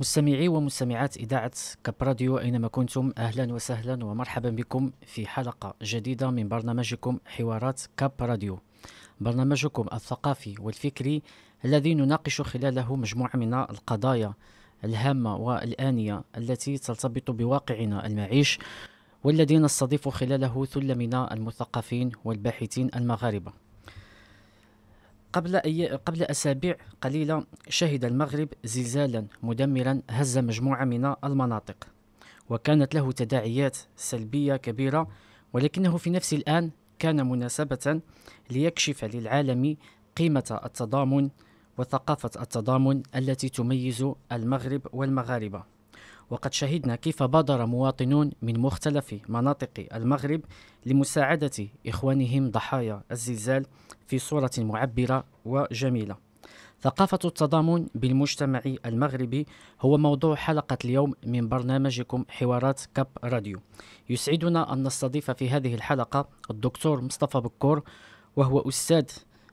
مستمعي ومستمعات إذاعة كابراديو أينما كنتم أهلا وسهلا ومرحبا بكم في حلقة جديدة من برنامجكم حوارات كابراديو برنامجكم الثقافي والفكري الذي نناقش خلاله مجموعة من القضايا الهامة والآنية التي ترتبط بواقعنا المعيش والذي نستضيف خلاله ثلة من المثقفين والباحثين المغاربة قبل أي... قبل أسابيع قليلة شهد المغرب زلزالا مدمرا هز مجموعة من المناطق وكانت له تداعيات سلبية كبيرة ولكنه في نفس الآن كان مناسبة ليكشف للعالم قيمة التضامن وثقافة التضامن التي تميز المغرب والمغاربة وقد شهدنا كيف بادر مواطنون من مختلف مناطق المغرب لمساعدة إخوانهم ضحايا الزلزال في صورة معبرة وجميلة ثقافة التضامن بالمجتمع المغربي هو موضوع حلقة اليوم من برنامجكم حوارات كاب راديو يسعدنا أن نستضيف في هذه الحلقة الدكتور مصطفى بكور وهو أستاذ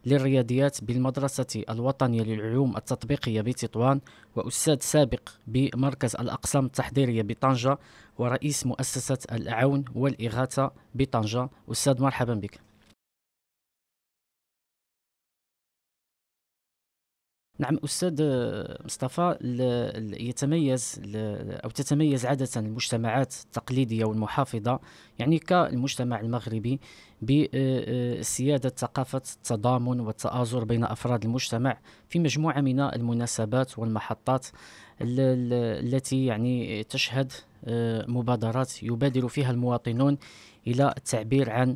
للرياضيات بالمدرسة الوطنية للعلوم التطبيقية بتطوان وأستاذ سابق بمركز الأقسام التحضيرية بطنجة ورئيس مؤسسة العون والإغاثة بطنجة أستاذ مرحبا بك نعم أستاذ مصطفى يتميز أو تتميز عادة المجتمعات التقليدية والمحافظة يعني كالمجتمع المغربي بسيادة آه، آه، ثقافة التضامن والتآزر بين أفراد المجتمع في مجموعة من المناسبات والمحطات التي يعني تشهد آه، مبادرات يبادر فيها المواطنون إلى التعبير عن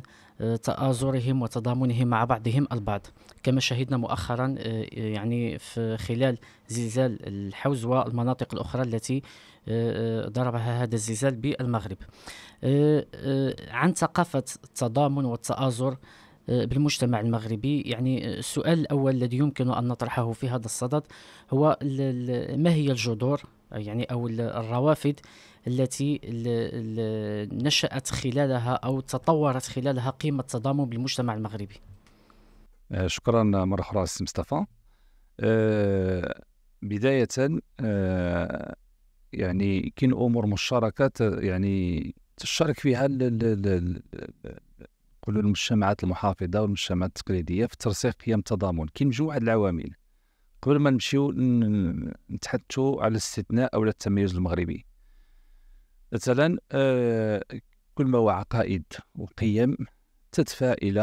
تآزرهم وتضامنهم مع بعضهم البعض كما شهدنا مؤخرا آه، يعني في خلال زلزال الحوز والمناطق الأخرى التي آه، آه، ضربها هذا الزلزال بالمغرب عن ثقافة التضامن والتآزر بالمجتمع المغربي يعني السؤال الأول الذي يمكن أن نطرحه في هذا الصدد هو ما هي الجذور يعني أو الروافد التي نشأت خلالها أو تطورت خلالها قيمة التضامن بالمجتمع المغربي آه، شكرا مرة أخرى مصطفى آه، بداية آه، يعني كاين أمور مشتركة يعني تشارك فيها نقولوا المجتمعات المحافظة والمجتمعات التقليدية في ترسيخ قيم التضامن كاين مجموعة العوامل قبل ما نمشيو نتحدثوا على الاستثناء أو التميز المغربي مثلا آه، كل ما هو عقائد وقيم تدفع الى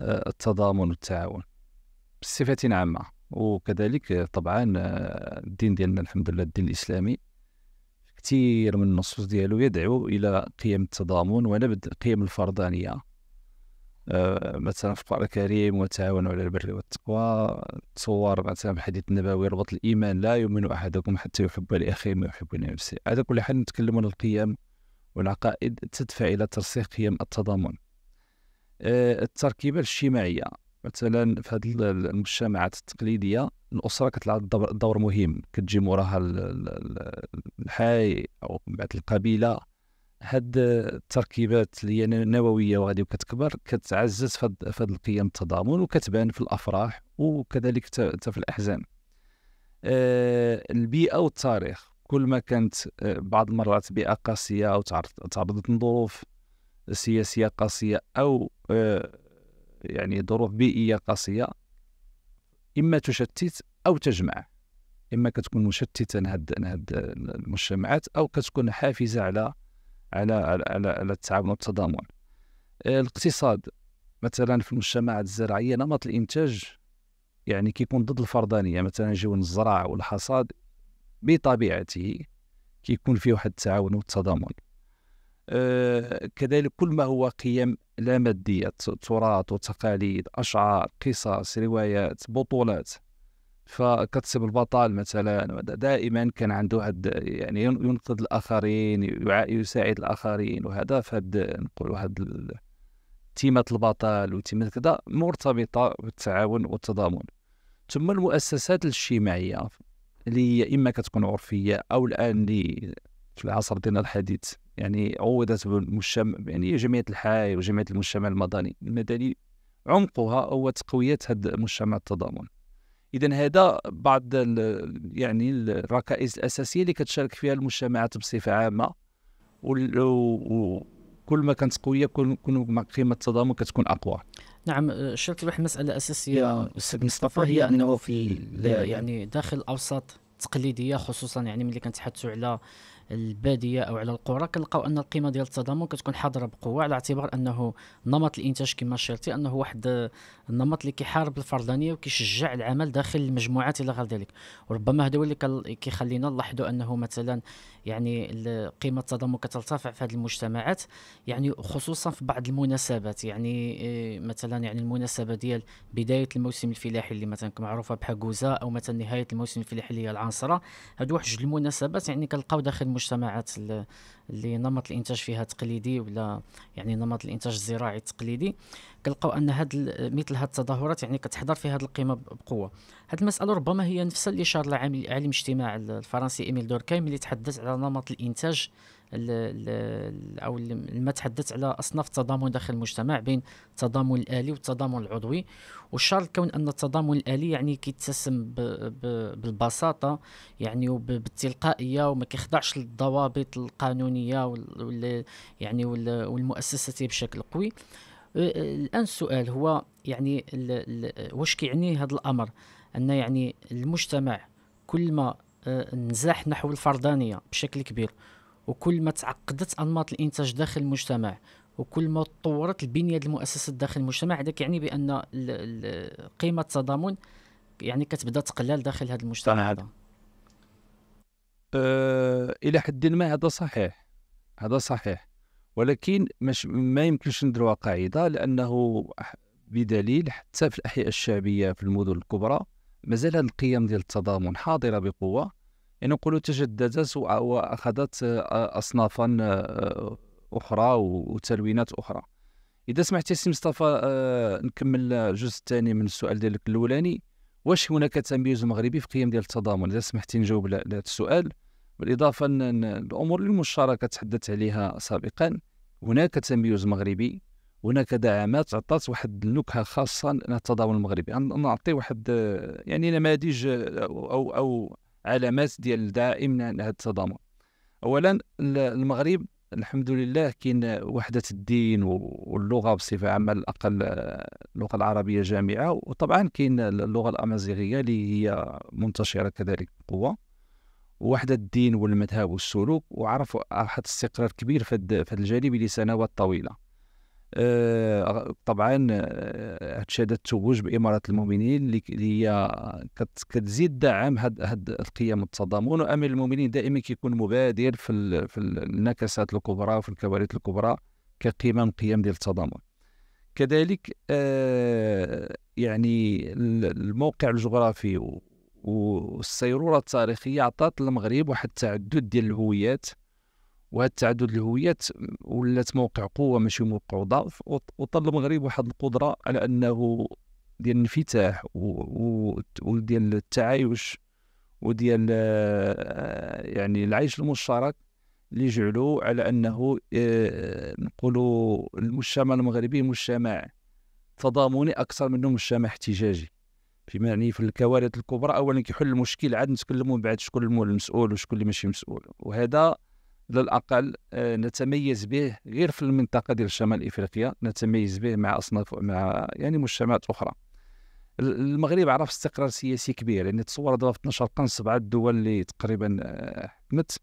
آه، التضامن والتعاون بصفه عامه وكذلك طبعا آه، الدين ديالنا الحمد لله الدين الاسلامي كثير من النصوص ديالو يدعو الى قيم التضامن ونبذ قيم الفردانيه مثلا في القران الكريم وتعاونوا على البر والتقوى تصور مثلا بحديث النبوي ربط الايمان لا يؤمن احدكم حتى يحب لاخيه ما يحب لنفسه على كل حال نتكلم عن القيم والعقائد تدفع الى ترسيخ قيم التضامن آه، التركيبه الاجتماعيه مثلا في هذه المجتمعات التقليديه الاسره كتلعب دور مهم كتجي موراها الحي او من بعد القبيله هاد التركيبات اللي هي نوويه وغادي وكتكبر كتعزز في هاد القيم التضامن وكتبان في الافراح وكذلك حتى في الاحزان آه، البيئه والتاريخ كل ما كانت آه، بعض المرات بيئه قاسيه او تعرضت لظروف سياسيه قاسيه او آه، يعني ظروف بيئيه قاسيه اما تشتت او تجمع اما كتكون مشتتا هاد المجتمعات او كتكون حافزه على على على على التعاون والتضامن آه، الاقتصاد مثلا في المجتمعات الزراعيه نمط الانتاج يعني كيكون ضد الفردانيه يعني مثلا جو الزرع والحصاد بطبيعته كيكون فيه واحد التعاون والتضامن أه كذلك كل ما هو قيم لا ماديه تراث وتقاليد اشعار قصص روايات بطولات فكتسب البطل مثلا دائما كان عنده واحد يعني ينقذ الاخرين يساعد الاخرين وهذا فهاد نقول واحد تيمة البطل وتيمة كذا مرتبطة بالتعاون والتضامن ثم المؤسسات الاجتماعية اللي هي إما كتكون عرفية أو الآن اللي في العصر ديالنا الحديث يعني عوضت بالمجتمع يعني جمعية الحي وجمعية المجتمع المدني المدني عمقها هو تقوية هذا المجتمع التضامن اذا هذا بعض الـ يعني الركائز الاساسيه اللي كتشارك فيها المجتمعات بصفه عامه وكل ما كانت قويه كل ما قيمه التضامن كتكون اقوى نعم أه، شرط واحد المساله اساسيه أه، استاذ مصطفى هي انه في يعني داخل الاوساط التقليديه خصوصا يعني ملي كنتحدثوا على الباديه او على القرى كنلقاو ان القيمه ديال التضامن كتكون حاضره بقوه على اعتبار انه نمط الانتاج كما شرتي انه واحد النمط اللي كيحارب الفردانيه وكيشجع العمل داخل المجموعات الى غير ذلك وربما هذا هو اللي كيخلينا نلاحظوا انه مثلا يعني قيمه التضامن كترتفع في هذه المجتمعات يعني خصوصا في بعض المناسبات يعني إيه، مثلا يعني المناسبه ديال بدايه الموسم الفلاحي اللي مثلا معروفه بحكوزه او مثلا نهايه الموسم الفلاحي اللي هي العنصره هادو واحد المناسبات يعني كنلقاو داخل المجتمعات اللي نمط الانتاج فيها تقليدي ولا يعني نمط الانتاج الزراعي التقليدي كنلقاو ان هاد مثل هاد التظاهرات يعني كتحضر في هاد القيمه بقوه هاد المساله ربما هي نفسها اللي شار عالم الاجتماع الفرنسي ايميل دوركايم اللي تحدث على نمط الانتاج الـ الـ او لما تحدث على اصناف التضامن داخل المجتمع بين التضامن الالي والتضامن العضوي وشار الكون ان التضامن الالي يعني كيتسم بالبساطه يعني وبالتلقائيه وما كيخضعش للضوابط القانونيه وال يعني والمؤسساتيه بشكل قوي إيه، الان السؤال هو يعني واش كيعني هذا الامر ان يعني المجتمع كل ما آه، نزاح نحو الفردانيه بشكل كبير وكل ما تعقدت انماط الانتاج داخل المجتمع وكل ما تطورت البنيه المؤسسات داخل المجتمع هذا يعني بان قيمه التضامن يعني كتبدا تقلال داخل هذا المجتمع هذا أه الى حد ما هذا صحيح هذا صحيح ولكن مش ما يمكنش نديروها قاعده لانه بدليل حتى في الاحياء الشعبيه في المدن الكبرى مازال هذه القيم ديال التضامن حاضره بقوه يعني نقولوا تجددت واخذت اصنافا اخرى وتلوينات اخرى اذا سمحت سي مصطفى نكمل الجزء الثاني من السؤال ديالك الاولاني واش هناك تمييز مغربي في قيم ديال التضامن اذا سمحتي نجاوب على هذا السؤال بالإضافة أن الأمور المشتركة تحدثت عليها سابقا هناك تميز مغربي هناك دعامات عطات واحد النكهه خاصه للتضامن المغربي نعطي واحد يعني نماذج او او علامات ديال الدائم لهذا التضامن اولا المغرب الحمد لله كاين وحده الدين واللغه بصفه عامه على الاقل اللغه العربيه جامعه وطبعا كاين اللغه الامازيغيه اللي هي منتشره كذلك بقوه وحدة الدين والمذهب والسلوك وعرف واحد استقرار كبير في هذا الجانب لسنوات طويله أه طبعا هذا آه، التوج باماره المؤمنين اللي هي كتزيد دعم هاد هاد القيم التضامن وامير المؤمنين دائما كيكون مبادر في في النكسات الكبرى وفي الكوارث الكبرى كقيمه من قيم ديال التضامن كذلك آه يعني الموقع الجغرافي والسيروره التاريخيه عطات المغرب واحد التعدد ديال الهويات وهذا التعدد الهويات ولات موقع قوه ماشي موقع ضعف وطل المغرب واحد القدره على انه ديال الانفتاح وديال التعايش وديال آه، يعني العيش المشترك اللي جعلوا على انه آه، نقولوا المجتمع المغربي مجتمع تضامني اكثر منه مجتمع احتجاجي فيما يعني في الكوارث الكبرى اولا كيحل المشكل عاد نتكلموا من بعد شكون المسؤول وشكون اللي ماشي مسؤول وهذا على الاقل آه، نتميز به غير في المنطقه ديال شمال افريقيا نتميز به مع اصناف مع يعني مجتمعات اخرى المغرب عرف استقرار سياسي كبير يعني تصور دابا في 12 قرن سبعه الدول اللي تقريبا آه، حكمت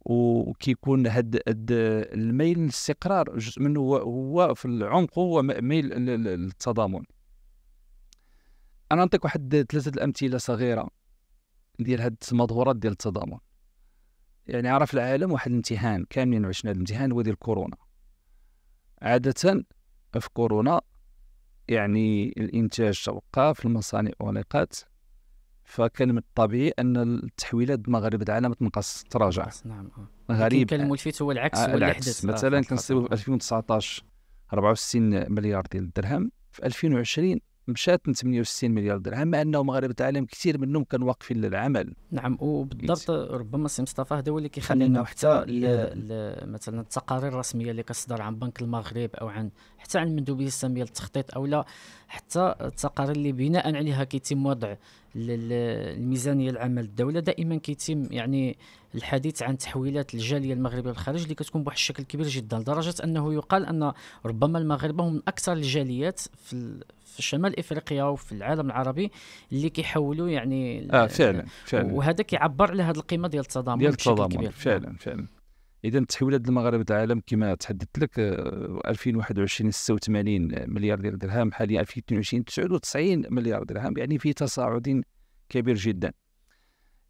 وكيكون هاد الميل للاستقرار جزء منه هو في العمق هو ميل للتضامن انا نعطيك واحد ثلاثه الامثله صغيره ديال هاد المظهرات ديال التضامن يعني عرف العالم واحد الامتحان كاملين عشنا الامتحان هو ديال كورونا عاده في كورونا يعني الانتاج توقف المصانع اغلقت فكان من الطبيعي ان التحويلات ديال العالم تنقص تراجع نعم آه. غريب كان الملفت هو العكس هو آه، اللي حدث مثلا آه، كنصيبو في 2019 64 مليار ديال الدرهم في 2020 مشات من 68 مليار درهم مع انه مغاربه العالم كثير منهم كانوا واقفين للعمل نعم وبالضبط ربما سي مصطفى هذا هو اللي كيخلينا حتى مثلا التقارير الرسميه اللي كتصدر عن بنك المغرب او عن حتى عن المندوبيه الساميه للتخطيط او لا حتى التقارير اللي بناء عليها كيتم وضع الميزانيه العامه للدوله دائما كيتم يعني الحديث عن تحويلات الجاليه المغربيه للخارج اللي كتكون بواحد الشكل كبير جدا لدرجه انه يقال ان ربما المغاربه هم من اكثر الجاليات في في شمال افريقيا وفي العالم العربي اللي كيحولوا يعني اه فعلا فعلا وهذا كيعبر على هذه القيمه ديال التضامن ديال التضامن فعلا فعلا اذا تحولات المغرب العالم كما تحدثت لك 2021 آه، 86 مليار ديال الدرهم حاليا 2022 99 مليار درهم يعني في تصاعد كبير جدا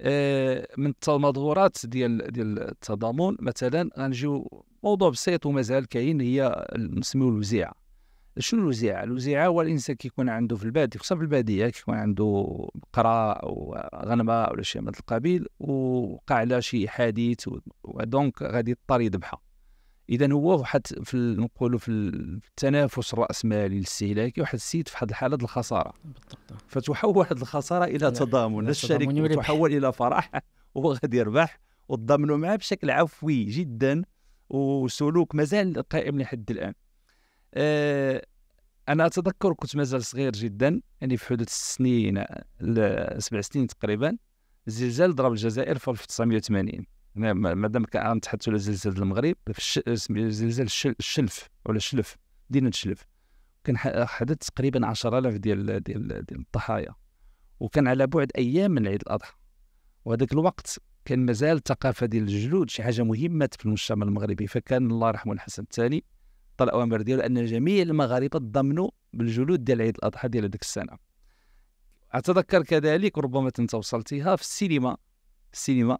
آه، من التمظهرات ديال ديال التضامن مثلا غنجيو موضوع بسيط ومازال كاين هي نسميو الوزيعه شنو الوزيعه؟ الوزيعه هو الانسان كيكون عنده في الباديه خصوصا في الباديه كيكون عنده بقرة او غنمه ولا شي من القبيل وقع على شي حادث ودونك غادي يضطر يذبحها اذا هو واحد في نقولوا في التنافس الراسمالي الاستهلاكي واحد السيد في واحد الحاله الخساره بالضبط فتحول هذه الخساره الى تضامن الشركه تحول الى فرح وهو غادي يربح وتضامنوا معاه بشكل عفوي جدا وسلوك مازال قائم لحد الان آه، انا اتذكر كنت مازال صغير جدا يعني في حدود السنين سبع سنين تقريبا زلزال ضرب الجزائر في 1980 مادام تحدث على زلزال المغرب في زلزال الشلف ولا الشلف مدينه الشلف كان حدث تقريبا 10000 ديال ديال ديال الضحايا وكان على بعد ايام من عيد الاضحى وهذاك الوقت كان مازال الثقافه ديال الجلود شي حاجه مهمه في المجتمع المغربي فكان الله يرحمه الحسن الثاني الاوامر ديالو ان جميع المغاربه تضمنوا بالجلود ديال عيد الاضحى ديال هذيك السنه اتذكر كذلك ربما انت وصلتيها في السينما السينما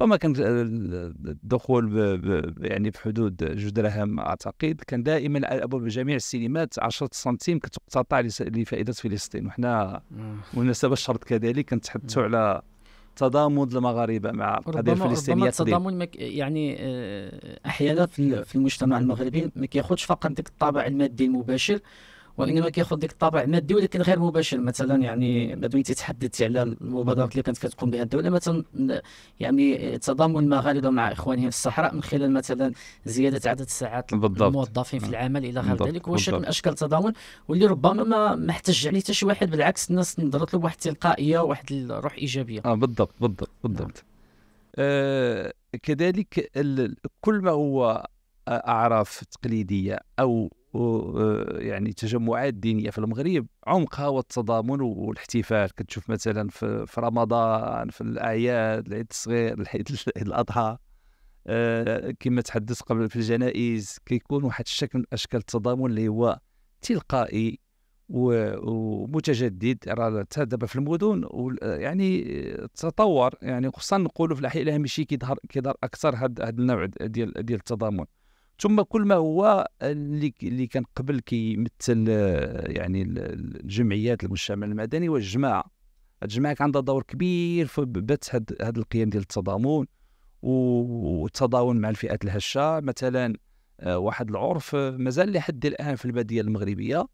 ربما كان الدخول ب... ب... يعني بحدود جوج دراهم اعتقد كان دائما جميع السينمات 10 سنتيم كتقتطع لفائده فلسطين وحنا آه. بالمناسبه الشرط كذلك كنتحدثوا على تضامن المغاربه مع القضيه الفلسطينيه التضامن مك يعني آه، احيانا في, في المجتمع المغربي ما كياخذش فقط ديك الطابع المادي المباشر وانما كياخذ ديك الطابع مادي ولكن غير مباشر مثلا يعني مادوي تحدثتي على المبادرات اللي كانت كتقوم بها الدوله مثلا يعني تضامن غالبا مع اخوانهم في الصحراء من خلال مثلا زياده عدد ساعات الموظفين في نعم. العمل الى غير ذلك هو شكل من اشكال التضامن واللي ربما ما محتج احتج عليه حتى شي واحد بالعكس الناس نظرت له بواحد التلقائيه واحد الروح ايجابيه اه بالضبط بالضبط بالضبط نعم. آه كذلك كل ما هو اعراف تقليديه او آه، يعني تجمعات دينيه في المغرب عمقها هو التضامن والاحتفال كتشوف مثلا في, في رمضان في الاعياد العيد الصغير العيد الاضحى آه، كما تحدث قبل في الجنائز كيكون واحد الشكل من اشكال التضامن اللي هو تلقائي ومتجدد راه دابا في المدن آه، يعني تطور يعني خصوصا نقولوا في الاحياء الهامشيه كيظهر كيظهر اكثر هذا النوع ديال ديال التضامن ثم كل ما هو اللي اللي كان قبل كيمثل يعني الجمعيات المجتمع المدني والجماعه الجماعه كان عندها دور كبير في بث هاد, هاد القيم ديال التضامن والتضامن مع الفئات الهشه مثلا آه، واحد العرف آه، مازال لحد الان في الباديه المغربيه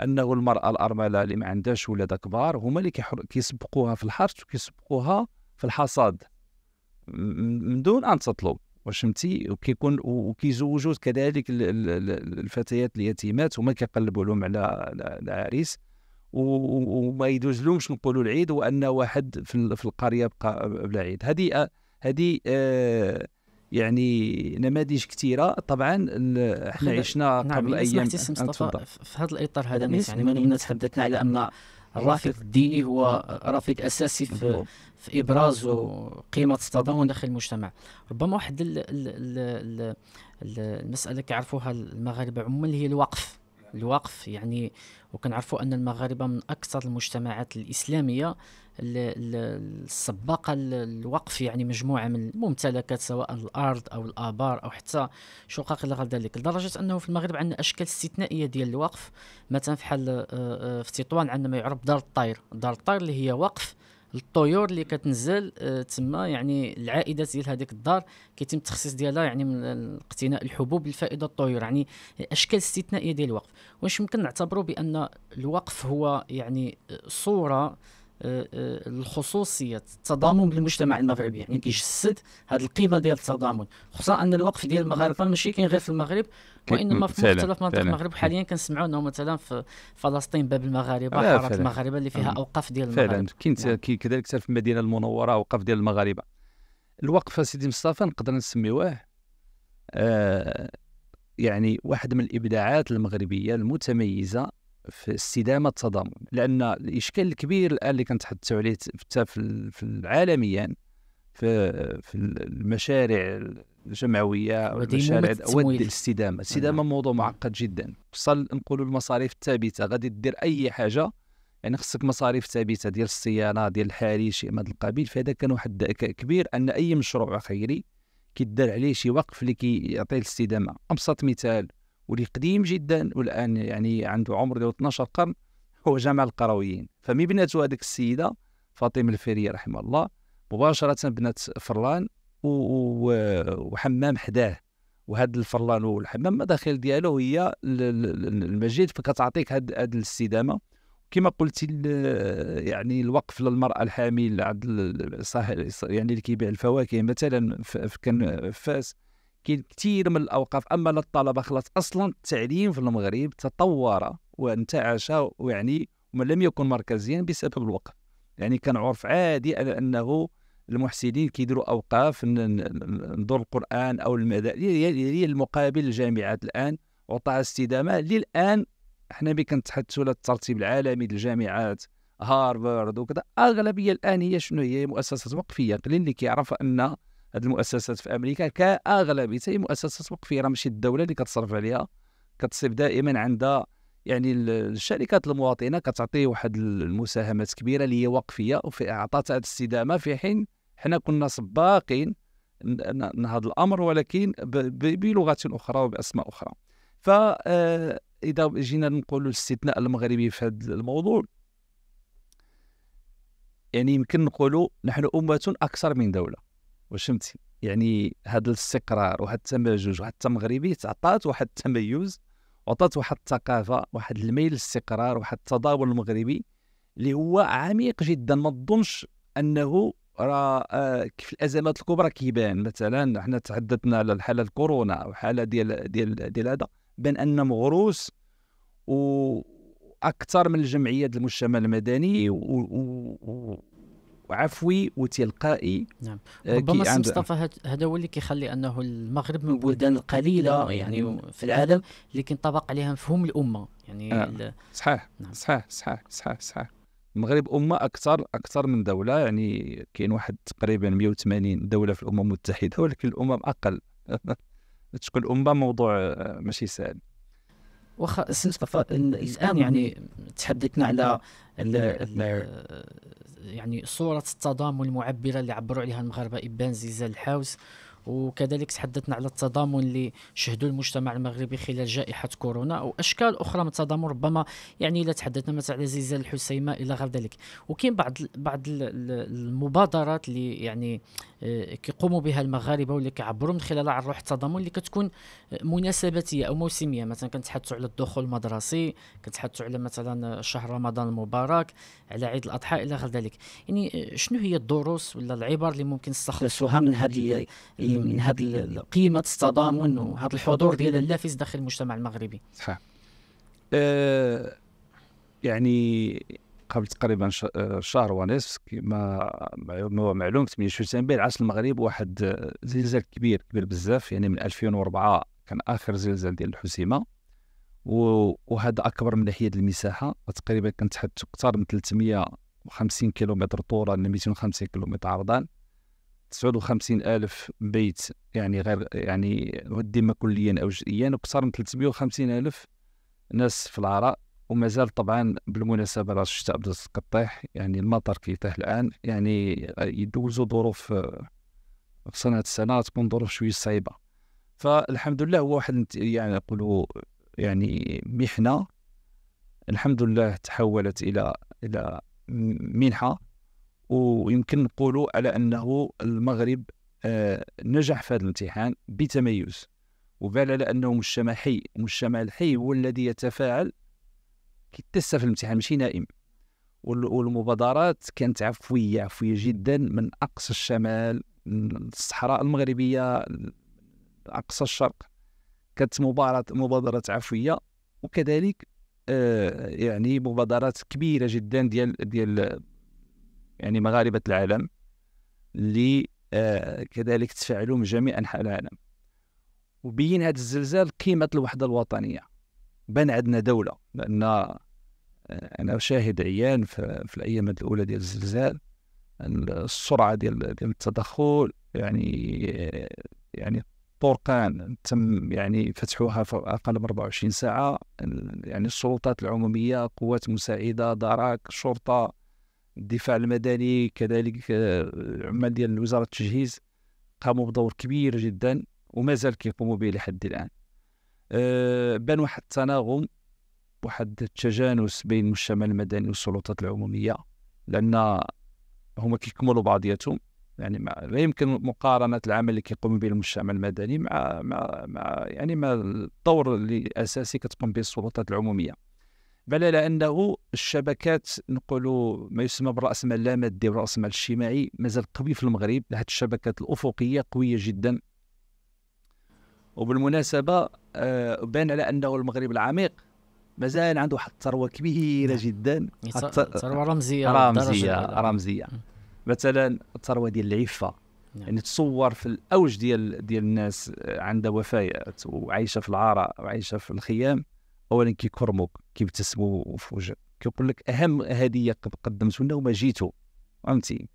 انه المراه الارمله اللي ما عندهاش ولاد كبار هما اللي كيسبقوها في الحرث وكيسبقوها في الحصاد من دون ان تطلب واش وكيكون وكيزوجوا كذلك الفتيات اليتيمات هما كيقلبوا لهم على العريس وما يدوز لهمش نقولوا العيد وان واحد في القريه بقى بلا عيد هذه آه، هذه آه، يعني نماذج كثيره طبعا احنا نعم، عشنا نعم قبل ايام مصطفى في هذا الاطار هذا يعني من تحدثنا على ان الرافق الديني هو رافق اساسي في في ابراز قيمه التضامن داخل المجتمع ربما واحد الـ الـ الـ المساله كيعرفوها المغاربه عموما هي الوقف الوقف يعني وكنعرفوا ان المغاربه من اكثر المجتمعات الاسلاميه السباقه الوقف يعني مجموعه من الممتلكات سواء الارض او الابار او حتى شقق الى غير ذلك لدرجه انه في المغرب عندنا اشكال استثنائيه ديال الوقف مثلا في حال آه، آه، في تطوان عندنا ما يعرف دار الطير دار الطير اللي هي وقف الطيور اللي كتنزل آه، تما يعني العائدات ديال هذيك الدار كيتم التخصيص ديالها يعني من اقتناء الحبوب الفائده الطيور يعني اشكال استثنائيه ديال الوقف واش يمكن نعتبروا بان الوقف هو يعني صوره الخصوصيه التضامن بالمجتمع المغربي يعني كيجسد هذه القيمه ديال التضامن خصوصا ان الوقف ديال المغاربه ماشي كاين غير في المغرب وانما في مختلف مناطق المغرب حاليا كنسمعوا انه مثلا في فلسطين باب المغاربه حاره المغاربه اللي فيها اوقاف ديال المغاربه فعلا كاين يعني. كذلك في المدينه المنوره اوقاف ديال المغاربه الوقف سيدي مصطفى نقدر نسميوه آه يعني واحد من الابداعات المغربيه المتميزه في استدامه التضامن لان الاشكال الكبير الان اللي كنتحدثوا عليه حتى في عالميا في في المشاريع الجمعويه او المشاريع الاستدامه الاستدامه نعم. موضوع نعم. معقد جدا وصل نقولوا المصاريف الثابته غادي دير اي حاجه يعني خصك مصاريف ثابته ديال الصيانه ديال الحري شيء من هذا القبيل فهذا كان واحد كبير ان اي مشروع خيري كيدار عليه شي وقف اللي كيعطيه الاستدامه ابسط مثال واللي قديم جدا والان يعني عنده عمر ديال 12 قرن هو جامع القرويين فمن بناته هذيك السيده فاطمه الفيريه رحمه الله مباشره بنات فرلان وحمام حداه وهذا الفرلان والحمام مداخل ديالو هي المسجد فكتعطيك هذه الاستدامه كما قلت يعني الوقف للمراه الحامل عند يعني اللي كيبيع الفواكه مثلا كان فاس كاين كثير من الاوقاف اما للطلبه خلاص اصلا التعليم في المغرب تطور وانتعش يعني لم يكن مركزيا بسبب الوقف يعني كان عرف عادي على انه المحسنين كيديروا اوقاف ندور القران او المدى هي المقابل الجامعات الان وطاع استدامه للان حنا ملي كنتحدثوا على الترتيب العالمي للجامعات هارفارد وكذا اغلبيه الان هي شنو هي مؤسسات وقفيه قليل اللي كيعرف ان هذه المؤسسات في امريكا كاغلبيه هي مؤسسات وقفيه ماشي الدوله اللي كتصرف عليها كتصيب دائما عندها يعني الشركات المواطنه كتعطي واحد المساهمات كبيره اللي هي وقفيه وفي هذه الاستدامه في حين حنا كنا سباقين هذا الامر ولكن بلغه اخرى وباسماء اخرى ف آه، اذا جينا نقولوا الاستثناء المغربي في هذا الموضوع يعني يمكن نقولوا نحن امه اكثر من دوله واش فهمتي يعني هذا الاستقرار وهذا التمازج وهذا التمغربي تعطات واحد التميز وعطات واحد الثقافه واحد الميل للاستقرار واحد التضامن المغربي اللي هو عميق جدا ما تظنش انه راه آه، في الازمات الكبرى كيبان مثلا حنا تحدثنا على الحاله الكورونا وحاله ديال ديال ديال هذا بان ان مغروس واكثر من الجمعيات المجتمع المدني عفوي وتلقائي نعم آه، ربما مصطفى هذا هو اللي كيخلي انه المغرب من البلدان القليله يعني, يعني في العالم اللي كينطبق عليها مفهوم الامه يعني آه، صحيح نعم. صحيح صحيح صحيح صحيح المغرب امه اكثر اكثر من دوله يعني كاين واحد تقريبا 180 دوله في الامم المتحده ولكن الامم اقل تشكل امه موضوع آه، ماشي سهل واخا سي مصطفى الان يعني تحدثنا على يعني،, آه، يعني صورة التضامن المعبرة اللي عبروا عليها المغاربة إبان زيزال الحاوس وكذلك تحدثنا على التضامن اللي شهدوا المجتمع المغربي خلال جائحة كورونا أو أشكال أخرى من التضامن ربما يعني إلا تحدثنا مثلا على زلزال الحسيمة إلى غير ذلك وكاين بعض بعض المبادرات اللي يعني آه، كيقوموا بها المغاربة واللي كيعبروا من خلالها عن روح التضامن اللي كتكون آه، مناسباتية أو موسمية مثلا كنتحدثوا على الدخول المدرسي كنتحدثوا على مثلا شهر رمضان المبارك على عيد الأضحى إلى غير ذلك يعني آه، شنو هي الدروس ولا العبر اللي ممكن نستخلصوها من هذه من هذه القيمه التضامن وهذا الحضور ديال اللافز داخل المجتمع المغربي صح أه يعني قبل تقريبا أه، شهر ونصف كما هو معلوم 8 شتنبر عاش المغرب واحد زلزال كبير كبير بزاف يعني من 2004 كان اخر زلزال ديال الحسيمه وهذا اكبر من ناحيه المساحه تقريبا كنتحدث اكثر من 350 كيلومتر طولا 250 كيلومتر عرضا 59 ألف بيت يعني غير يعني ديما كليا أو جزئيا وكثر من 350 ألف ناس في العراء ومازال طبعا بالمناسبة راه الشتاء بدات كطيح يعني المطر كيطيح الآن يعني يدوزوا ظروف في صناعة السنة تكون ظروف شوية صعيبة فالحمد لله هو واحد يعني نقولوا يعني محنة الحمد لله تحولت إلى إلى منحة ويمكن نقولوا على انه المغرب آه، نجح في هذا الامتحان بتميز وبال على انه مجتمع حي المجتمع الحي هو الذي يتفاعل كيتسى في الامتحان ماشي نائم والمبادرات كانت عفويه عفويه جدا من اقصى الشمال الصحراء المغربيه اقصى الشرق كانت مبادرات مبادرات عفويه وكذلك آه، يعني مبادرات كبيره جدا ديال ديال يعني مغاربة العالم اللي آه، كذلك تفاعلوا من جميع أنحاء العالم وبين هذا الزلزال قيمة الوحدة الوطنية بان عندنا دولة لأن آه، أنا شاهد عيان في, في الأيام الأولى ديال الزلزال السرعة ديال ديال التدخل يعني آه، يعني طرقان تم يعني فتحوها في اقل من 24 ساعه يعني السلطات العموميه قوات مساعده دراك شرطه الدفاع المدني كذلك العمال آه، ديال وزاره التجهيز قاموا بدور كبير جدا ومازال كيقوموا به لحد الان آه، بان واحد التناغم واحد التجانس بين المجتمع المدني والسلطات العموميه لان هما كيكملوا بعضياتهم يعني ما لا يمكن مقارنه العمل اللي كيقوم به المجتمع المدني مع مع مع يعني مع الدور الاساسي كتقوم به السلطات العموميه بل على انه الشبكات نقولوا ما يسمى براس مال لا مادي المال مال اجتماعي مازال قوي في المغرب هذه الشبكات الافقيه قويه جدا وبالمناسبه آه بان على انه المغرب العميق مازال عنده واحد الثروه كبيره نعم. جدا ثروه رمزيه رمزيه رمزيه مثلا الثروه ديال العفه نعم. يعني تصور في الاوج ديال ديال الناس آه، عندها وفيات وعايشه في العراء وعايشه في الخيام اولا كيكرموك كيبتسموا في وجهك كيقول لك اهم هديه قدمتو لنا وما جيتو فهمتي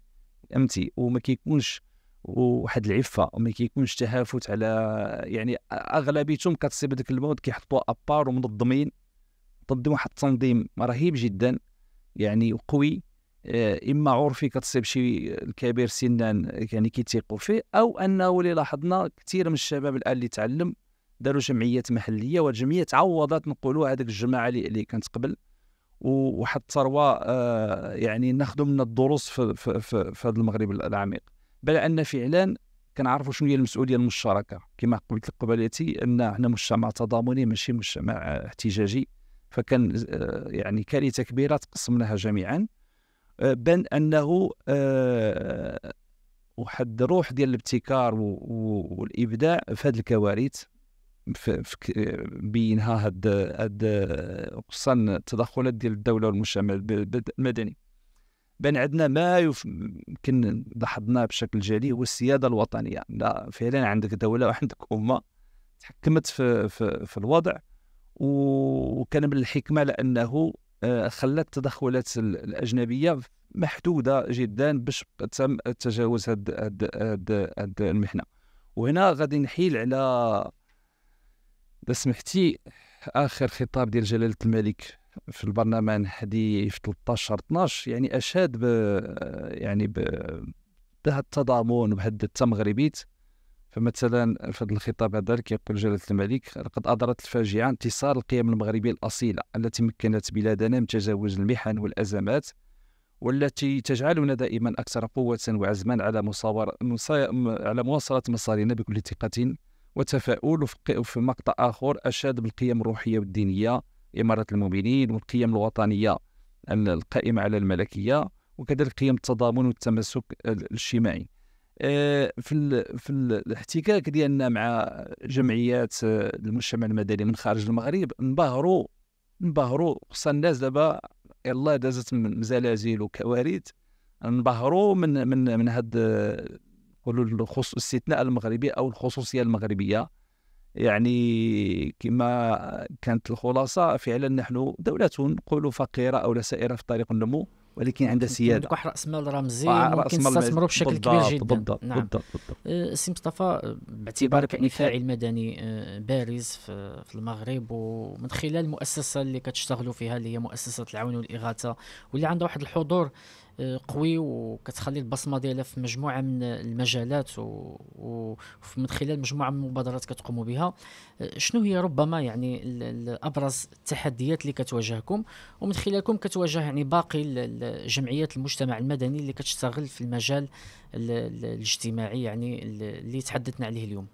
فهمتي وما كيكونش واحد العفه وما كيكونش تهافت على يعني اغلبيتهم كتصيب ديك المود كيحطوها ابار ومنظمين ضد واحد التنظيم رهيب جدا يعني قوي آه، اما عرفي كتصيب شي الكبير سنا يعني كيتيقوا فيه او انه اللي لاحظنا كثير من الشباب الان اللي تعلم داروا جمعيات محليه والجمعيه تعوضت نقولوا هذيك الجماعه اللي كانت قبل وواحد الثروه آه، يعني ناخذوا منها الدروس في, في, في, في هذا المغرب العميق بل ان فعلا كنعرفوا شنو هي المسؤوليه المشتركه كما قلت لك قبلتي ان حنا مجتمع تضامني ماشي مجتمع آه، احتجاجي فكان آه، يعني كارثه كبيره تقسمناها جميعا بان انه واحد الروح ديال الابتكار والابداع في هذه الكوارث بينها هاد هاد خصوصا التدخلات ديال الدوله والمجتمع المدني بان عندنا ما يمكن لاحظناه بشكل جلي هو السياده الوطنيه لا فعلا عندك دوله وعندك امه تحكمت في في, في الوضع وكان من الحكمه لانه آه، خلت التدخلات الاجنبيه محدوده جدا باش تم تجاوز هاد هاد هاد, هاد المحنه وهنا غادي نحيل على سمحتي اخر خطاب ديال جلاله الملك في البرلمان في 13 12 يعني اشاد ب يعني ب بهذا التضامن وبهذا التمغربيت فمثلا في هذا الخطاب هذا كيقول جلاله الملك لقد ادرت الفاجعه انتصار القيم المغربيه الاصيله التي مكنت بلادنا من تجاوز المحن والازمات والتي تجعلنا دائما اكثر قوه وعزما على مصور... على مواصله مسارنا بكل ثقه وتفاؤل وفي مقطع آخر أشاد بالقيم الروحية والدينية إمارة المؤمنين والقيم الوطنية القائمة على الملكية وكذلك قيم التضامن والتماسك الاجتماعي آه، في في الاحتكاك ديالنا مع جمعيات المجتمع المدني من خارج المغرب انبهروا انبهروا خصوصا الناس دابا يلاه دازت من زلازل وكوارث انبهروا من من من هاد الاستثناء المغربي او الخصوصيه المغربيه يعني كما كانت الخلاصه فعلا نحن دوله نقول فقيره او لا سائره في طريق النمو ولكن عندها سياده واحد راس مال رمزي اه، ممكن تستثمروا بشكل كبير جدا بالضبط نعم. بالضبط بالضبط أه، سي مصطفى أه، باعتبارك يعني فاعل مدني بارز في المغرب ومن خلال المؤسسه اللي كتشتغلوا فيها اللي هي مؤسسه العون والاغاثه واللي عندها واحد الحضور قوي وكتخلي البصمه ديالها في مجموعه من المجالات ومن خلال مجموعه من المبادرات كتقوموا بها شنو هي ربما يعني ابرز التحديات اللي كتواجهكم ومن خلالكم كتواجه يعني باقي جمعيات المجتمع المدني اللي كتشتغل في المجال الاجتماعي يعني اللي تحدثنا عليه اليوم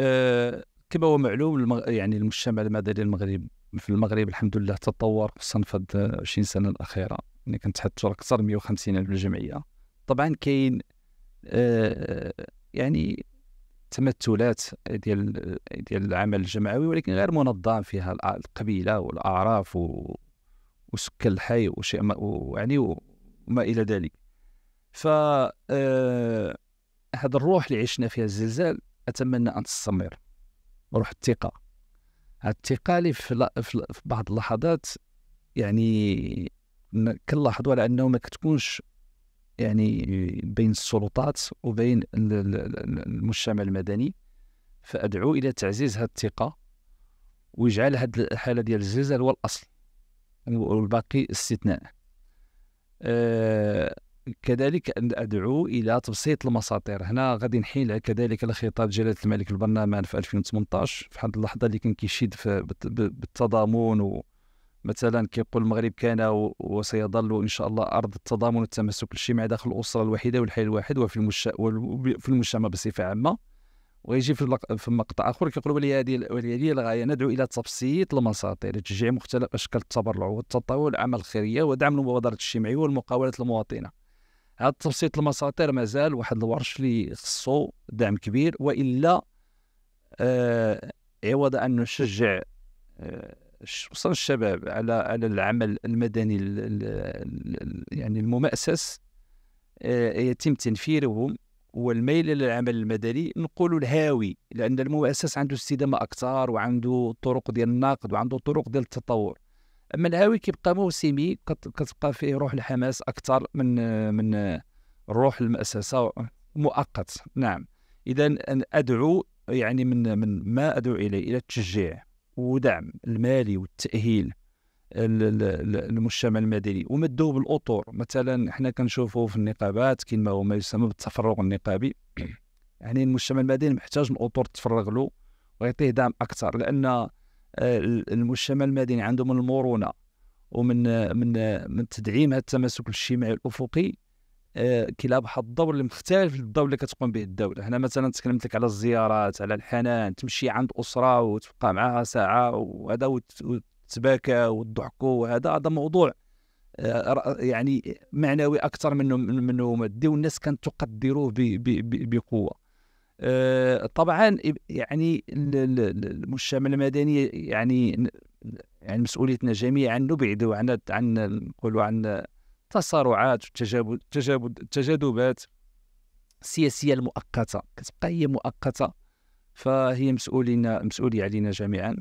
أه كما هو معلوم المغ... يعني المجتمع المدني المغرب في المغرب الحمد لله تطور خصوصا في 20 سنه الاخيره يعني كنتحدثوا اكثر من 150 الف جمعيه طبعا كاين أه يعني تمثلات ديال ديال العمل الجمعوي ولكن غير منظم فيها القبيله والاعراف و وسكر الحي وشيء ويعني وما الى ذلك ف آه، هذا الروح اللي عشنا فيها الزلزال اتمنى ان تستمر روح الثقه الثقه اللي في, في بعض اللحظات يعني كنلاحظوا على انه ما كتكونش يعني بين السلطات وبين المجتمع المدني فادعو الى تعزيز هذه الثقه ويجعل هذه الحاله ديال الزلزال هو الاصل والباقي استثناء أه كذلك ادعو الى تبسيط المساطير هنا غادي نحيل كذلك على خطاب جلاله الملك البرلمان في 2018 في واحد اللحظه اللي كان كيشيد بالتضامن ومثلا كيقول المغرب كان وسيظل ان شاء الله ارض التضامن والتمسك الاجتماعي داخل الاسره الوحيده والحي الواحد وفي المجتمع بصفه عامه ويجي في, في مقطع اخر كيقول ولي هذه ولي هذه الغايه ندعو الى تبسيط المساطير لتشجيع مختلف اشكال التبرع والتطوع والاعمال الخيريه ودعم المبادرات الاجتماعيه والمقاولات المواطنه هذا تبسيط المساطير مازال واحد الورش اللي خصو دعم كبير والا آه عوض ان نشجع آه خصوصا الشباب على على العمل المدني الـ الـ الـ يعني المؤسس آه يتم تنفيرهم والميل للعمل المدني نقول الهاوي لان المؤسس عنده استدامه اكثر وعنده طرق ديال النقد وعنده طرق ديال التطور اما الهاوي كيبقى موسمي كتبقى فيه روح الحماس اكثر من من روح المؤسسه مؤقت نعم اذا ادعو يعني من من ما ادعو اليه الى التشجيع ودعم المالي والتاهيل المجتمع المدني ومدوه بالاطور مثلا حنا كنشوفوا في النقابات كاين ما هو ما يسمى بالتفرغ النقابي يعني المجتمع المدني محتاج الاطور تفرغ له ويعطيه دعم اكثر لان آه، المجتمع المدني عنده من المرونه ومن آه، من آه، من تدعيم هذا التماسك الاجتماعي الافقي كيلعب واحد الدور اللي مختلف للدور اللي كتقوم به الدوله هنا مثلا تكلمت لك على الزيارات على الحنان تمشي عند اسره وتبقى معها ساعه وهذا التباكه والضحك وهذا هذا موضوع آه، يعني معنوي اكثر منه منه مادي والناس كانت تقدره بقوه آه، طبعا يعني المجتمع المدني يعني يعني مسؤوليتنا جميعا نبعدوا عن عن نقولوا عن التصارعات والتجاذبات التجاذبات السياسيه المؤقته كتبقى هي مؤقته فهي مسؤولين مسؤوليه علينا جميعا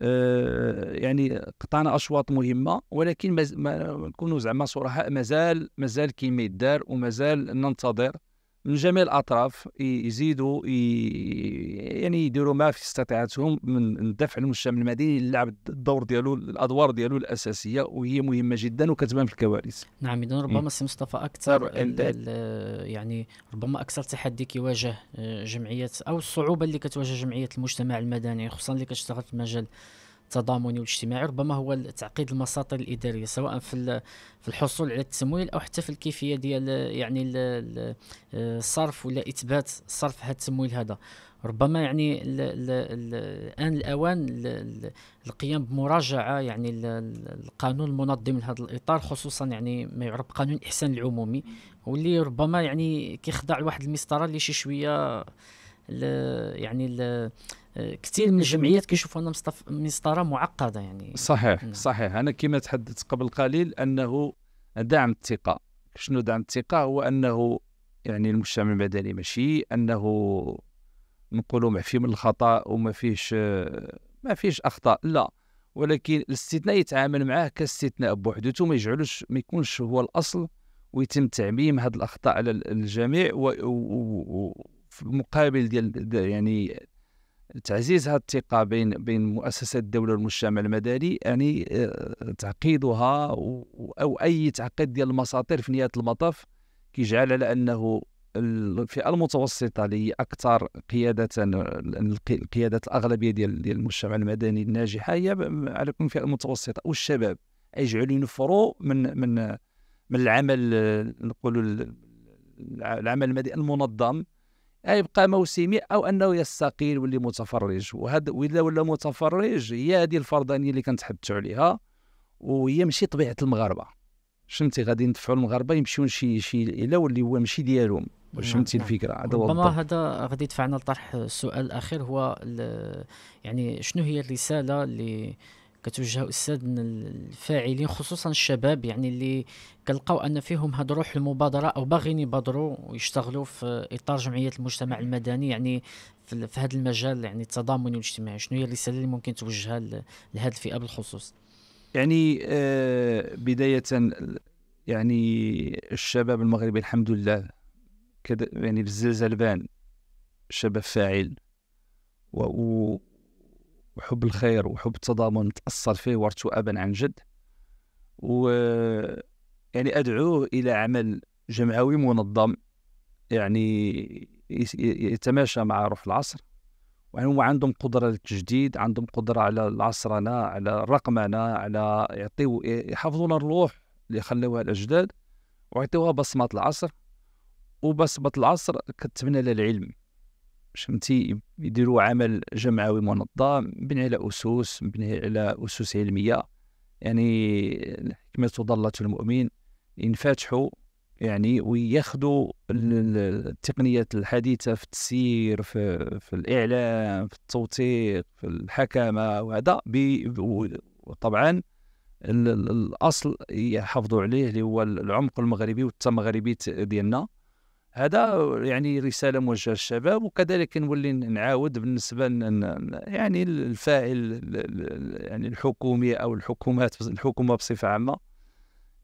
آه، يعني قطعنا اشواط مهمه ولكن ما نكونوا زعما صرحاء مازال مازال كيما يدار ومازال ننتظر من جميع الاطراف يزيدوا يعني يديروا ما في استطاعتهم من دفع المجتمع المدني يلعب الدور ديالو الادوار ديالو الاساسيه وهي مهمه جدا وكتبان في الكوارث نعم اذا ربما سي مصطفى اكثر يعني ربما اكثر تحدي كيواجه آه، جمعيه او الصعوبه اللي كتواجه جمعيه المجتمع المدني خصوصا اللي كتشتغل في مجال التضامني والاجتماعي ربما هو تعقيد المساطر الاداريه سواء في في الحصول على التمويل او حتى في الكيفيه ديال يعني الصرف ولا اثبات صرف هذا التمويل هذا ربما يعني الان الاوان القيام بمراجعه يعني القانون المنظم لهذا الاطار خصوصا يعني ما يعرف بقانون الاحسان العمومي واللي ربما يعني كيخضع لواحد المسطره اللي شي شويه يعني آه، كثير من الجمعيات كيشوفوا انها مسطره معقده يعني صحيح نعم. صحيح انا كما تحدثت قبل قليل انه دعم الثقه شنو دعم الثقه هو انه يعني المجتمع المدني ماشي انه نقولوا معفي من الخطا وما فيهش آه، ما فيهش اخطاء لا ولكن الاستثناء يتعامل معاه كاستثناء بوحدته ما يجعلوش ما يكونش هو الاصل ويتم تعميم هذه الاخطاء على الجميع وفي المقابل ديال يعني تعزيز هذه الثقة بين بين مؤسسات الدولة والمجتمع المدني يعني آه، تعقيدها أو أي تعقيد ديال المساطير في نهاية المطاف كيجعل على أنه الفئة المتوسطة اللي هي أكثر قيادة القيادة الأغلبية ديال المجتمع المدني الناجحة هي على كل الفئة المتوسطة أو الشباب يجعلوا ينفروا من من من العمل آه، نقولوا العمل المدني المنظم يبقى موسمي او انه يستقيل ويولي متفرج وهذا ولا ولا متفرج هي هذه الفردانيه اللي كنتحدثوا عليها وهي ماشي طبيعه المغاربه فهمتي غادي ندفعوا المغاربه يمشيو شي شي الا واللي هو ماشي ديالهم واش فهمتي نعم، نعم. الفكره هذا هو ربما هذا غادي يدفعنا لطرح السؤال الاخير هو يعني شنو هي الرساله اللي كتوجه استاذنا الفاعلين خصوصا الشباب يعني اللي كنلقاو ان فيهم هاد روح المبادره او باغيين يبادروا ويشتغلوا في اطار جمعيه المجتمع المدني يعني في, في هذا المجال يعني التضامني والاجتماعي شنو هي الرساله اللي ممكن توجهها لهذه الفئه بالخصوص يعني آه بدايه يعني الشباب المغربي الحمد لله يعني بزاف زلبان شباب فاعل و وحب الخير وحب التضامن تأثر فيه ورثه أبا عن جد و يعني أدعوه إلى عمل جمعوي منظم يعني يتماشى مع روح العصر يعني عندهم قدرة للتجديد عندهم قدرة على العصرنة على الرقمنة على يعطيو يحافظون الروح اللي خلوها الأجداد ويعطيوها بصمة العصر وبصمة العصر كتبنا للعلم فهمتي يديروا عمل جمعوي منظم مبني على اسس مبني على اسس علميه يعني الحكمه ظله المؤمن ينفتحوا يعني وياخذوا التقنيات الحديثه في التسيير في, في الاعلام في التوثيق في الحكامه وهذا وطبعا الاصل يحافظوا عليه اللي هو العمق المغربي والتمغربي ديالنا هذا يعني رساله موجهه للشباب وكذلك نولي نعاود بالنسبه يعني الفاعل يعني الحكومي او الحكومات الحكومه بصفه عامه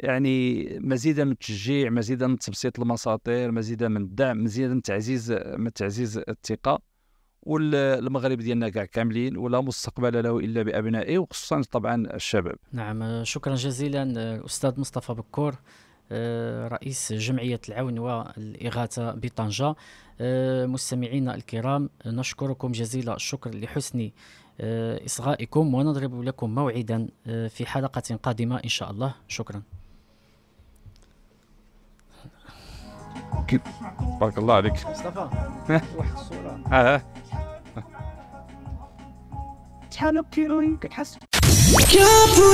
يعني مزيدا من التشجيع مزيدا من تبسيط المساطير مزيدا من الدعم مزيدا من تعزيز من تعزيز الثقه والمغرب ديالنا كاع كاملين ولا مستقبل له الا بابنائه وخصوصا طبعا الشباب. نعم شكرا جزيلا الاستاذ مصطفى بكور آه، رئيس جمعية العون والإغاثة بطنجة آه، مستمعينا الكرام نشكركم جزيل الشكر لحسن آه، إصغائكم ونضرب لكم موعدا في حلقة قادمة إن شاء الله شكرا بارك الله عليك مصطفى واحد الصورة اه كيلو يمكن كابريو